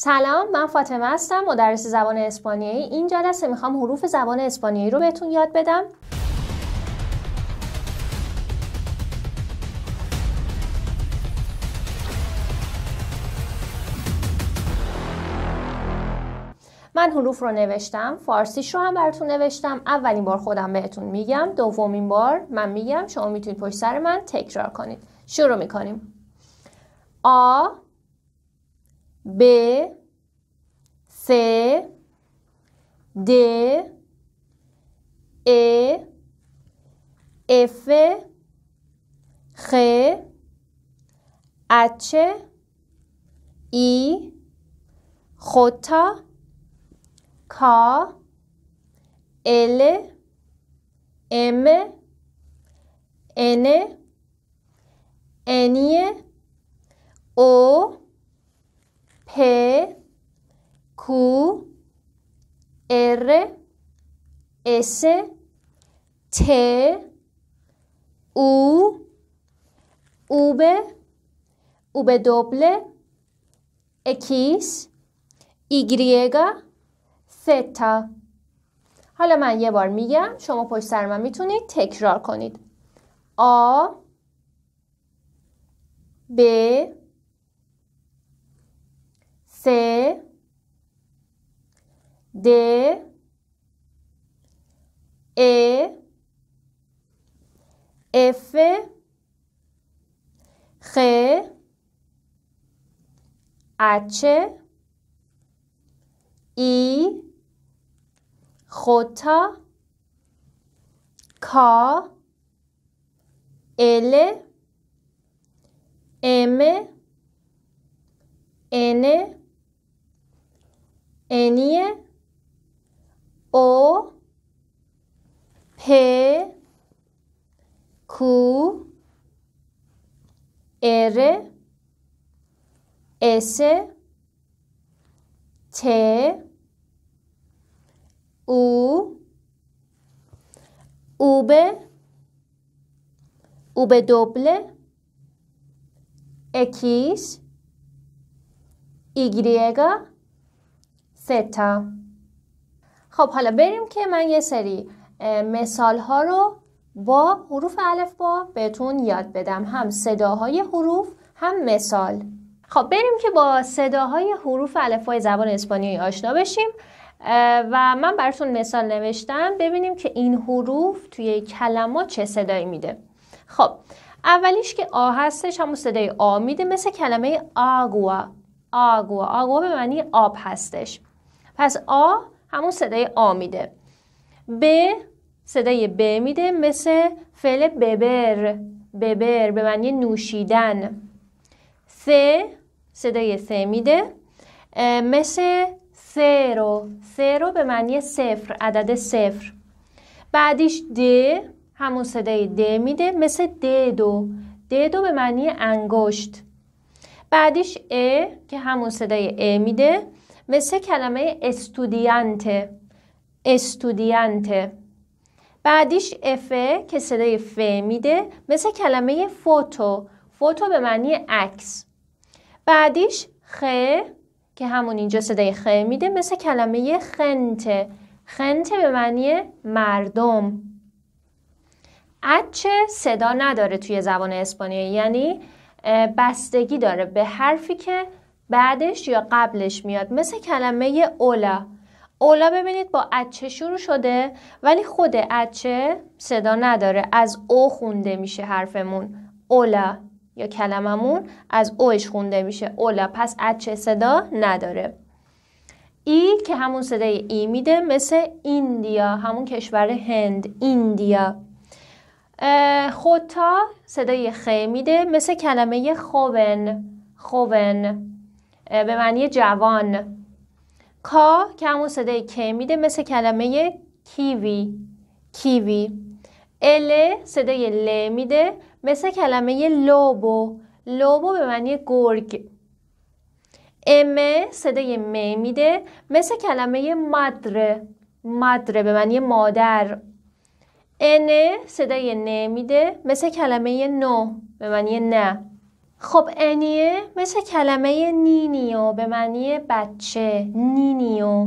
سلام من فاطمه هستم مدرس زبان اسپانیایی این جلسه میخوام حروف زبان اسپانیایی رو بهتون یاد بدم من حروف رو نوشتم فارسیش رو هم براتون نوشتم اولین بار خودم بهتون میگم دومین بار من میگم شما میتونید پشت سر من تکرار کنید شروع میکنیم آ B C D E F G H I J K L M N N O پ, Q R S T او, U به U به اکیس ایگریگا ستا حالا من یه بار میگم شما پشت سر من میتونید تکرار کنید آ ب C, D, E, F, G, H, I, J, K, L, M, N, एनिए ओ फे खू एरे ऐसे छे ऊ ube ube दोपले एकीस इग्रिएगा ستا خب حالا بریم که من یه سری مثال ها رو با حروف الف با بهتون یاد بدم هم صداهای حروف هم مثال خب بریم که با صداهای حروف های زبان اسپانیایی آشنا بشیم و من براتون مثال نوشتم ببینیم که این حروف توی کلمه چه صدایی میده خب اولیش که آ هستش همون صدای آ میده مثل کلمه آگوا آگوا آگوا به معنی آب هستش پس آ همون صدای آ میده ب صدای ب میده مثل فعل ببر ببر به معنی نوشیدن س صدای س میده مثل سرو سرو به معنی صفر عدد صفر بعدیش د همون صدای د میده مثل د دو دو به معنی انگشت بعدیش ا که همون صدای ا میده مثل کلمه استودیانته استودیانته بعدیش افه که صدای ف میده مثل کلمه فوتو فوتو به معنی عکس بعدیش خ که همون اینجا صدای خ میده مثل کلمه خنت خنت به معنی مردم اچه صدا نداره توی زبان اسپانیایی یعنی بستگی داره به حرفی که بعدش یا قبلش میاد مثل کلمه اولا اولا ببینید با اچه شروع شده ولی خود اچه صدا نداره از او خونده میشه حرفمون اولا یا کلممون از اوش خونده میشه اولا پس اچه صدا نداره ای که همون صدای ای میده مثل ایندیا همون کشور هند ایندیا خوتا صدای خ میده مثل کلمه خوون خوون به معنی جوان کا که همون صدای ک میده مثل کلمه کیوی کیوی ال صدای ل میده مثل کلمه لوبو لوبو به معنی گرگ ام صدای م میده مثل کلمه مادر مادر به معنی مادر ان صدای ن میده مثل کلمه نو به معنی نه خب انیه مثل کلمه نینیو به معنی بچه نینیو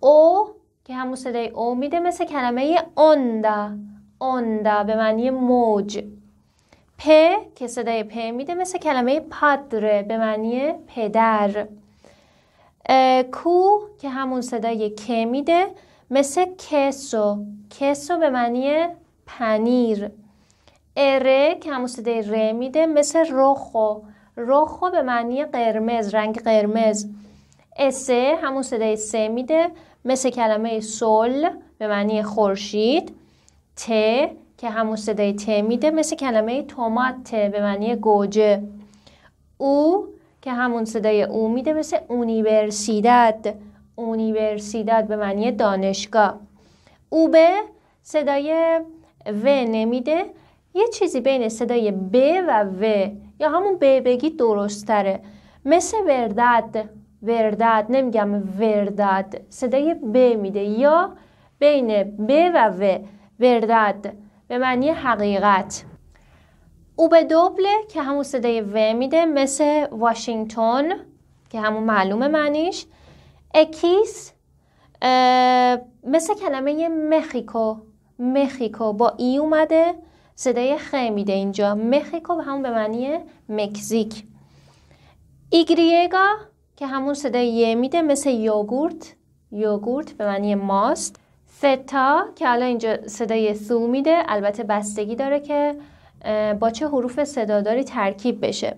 او که همون صدای او میده مثل کلمه اوندا اوندا به معنی موج پ که صدای پ میده مثل کلمه پادره به معنی پدر کو که همون صدای ک میده مثل کسو کسو به معنی پنیر اره که همون صدای ر میده مثل روخو روخو به معنی قرمز رنگ قرمز اسه همون صدای س میده مثل کلمه سل به معنی خورشید ت که همون صدای ت میده مثل کلمه تومات به معنی گوجه او که همون صدای او میده مثل اونیورسیداد اونیورسیداد به معنی دانشگاه به صدای و نمیده یه چیزی بین صدای ب و و یا همون ب بگی تره مثل ورداد ورداد نمیگم ورداد صدای ب میده یا بین ب و و ورداد به معنی حقیقت او به دوبله که همون صدای و میده مثل واشنگتن که همون معلومه معنیش اکیس مثل کلمه مخیکو مخیکو با ای اومده صدای خ میده اینجا مخیکو به همون به معنی مکزیک ایگریگا که همون صدای یه میده مثل یوگورت یوگورت به معنی ماست ستا که الان اینجا صدای سو میده البته بستگی داره که با چه حروف صداداری ترکیب بشه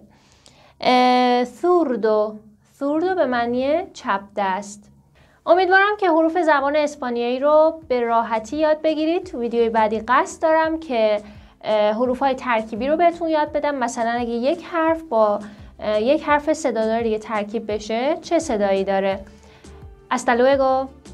ثوردو ثوردو به معنی چپ دست امیدوارم که حروف زبان اسپانیایی رو به راحتی یاد بگیرید تو ویدیوی بعدی قصد دارم که حروف های ترکیبی رو بهتون یاد بدم مثلا اگه یک حرف با یک حرف صدادار دیگه ترکیب بشه چه صدایی داره استلوگو